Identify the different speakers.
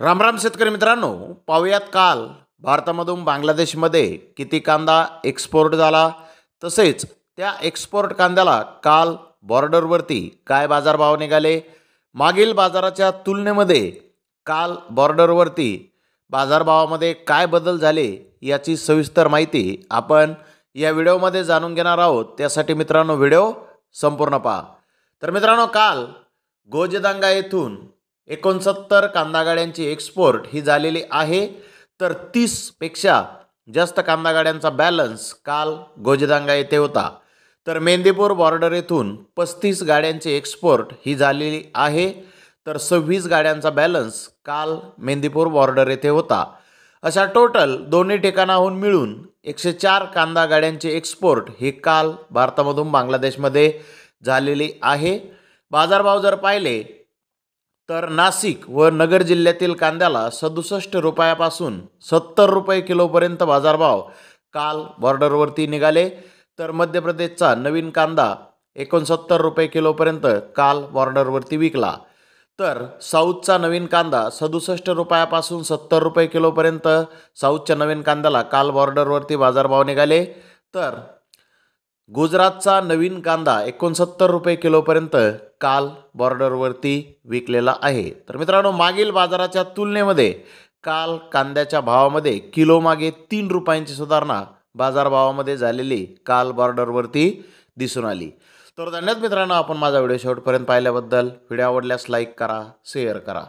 Speaker 1: रामराम शेतकरी मित्रांनो पाहुयात काल भारतामधून बांगलादेशमध्ये किती कांदा एक्सपोर्ट झाला तसेच त्या एक्सपोर्ट कांद्याला काल बॉर्डरवरती काय बाजारभाव निघाले मागील बाजाराच्या तुलनेमध्ये काल बॉर्डरवरती बाजारभावामध्ये काय बदल झाले याची सविस्तर माहिती आपण या व्हिडिओमध्ये जाणून घेणार आहोत त्यासाठी मित्रांनो व्हिडिओ संपूर्ण पहा तर मित्रांनो काल गोजदांगा येथून एकोणसत्तर कांदा गाड्यांची एक्सपोर्ट ही झालेली आहे तर तीसपेक्षा जास्त कांदा गाड्यांचा बॅलन्स काल गोजदांगा येथे होता तर मेंदीपूर बॉर्डर येथून पस्तीस गाड्यांची एक्सपोर्ट ही झालेली आहे तर सव्वीस गाड्यांचा बॅलन्स काल मेंदीपूर बॉर्डर येथे होता अशा टोटल दोन्ही ठिकाणाहून मिळून एकशे चार कांदा गाड्यांची एक्सपोर्ट ही काल भारतामधून बांगलादेशमध्ये झालेली आहे बाजारभाव जर पाहिले तर नाशिक व नगर जिल्ह्यातील कांद्याला सदुसष्ट रुपयापासून सत्तर रुपये किलोपर्यंत बाजारभाव काल बॉर्डरवरती निघाले तर मध्य प्रदेशचा नवीन कांदा एकोणसत्तर रुपये किलोपर्यंत काल बॉर्डरवरती विकला तर साऊथचा नवीन कांदा सदुसष्ट रुपयापासून सत्तर रुपये किलोपर्यंत साऊथच्या नवीन कांद्याला काल बॉर्डरवरती बाजारभाव निघाले तर गुजरातचा नवीन कांदा एकोणसत्तर रुपये किलोपर्यंत काल बॉर्डरवरती विकलेला आहे तर मित्रांनो मागील बाजाराच्या तुलनेमध्ये काल कांद्याच्या भावामध्ये किलोमागे तीन रुपयांची सुधारणा बाजारभावामध्ये झालेली काल बॉर्डरवरती दिसून आली तर धन्यवाद मित्रांनो आपण माझा व्हिडिओ शेवटपर्यंत पाहिल्याबद्दल व्हिडिओ आवडल्यास लाईक करा शेअर करा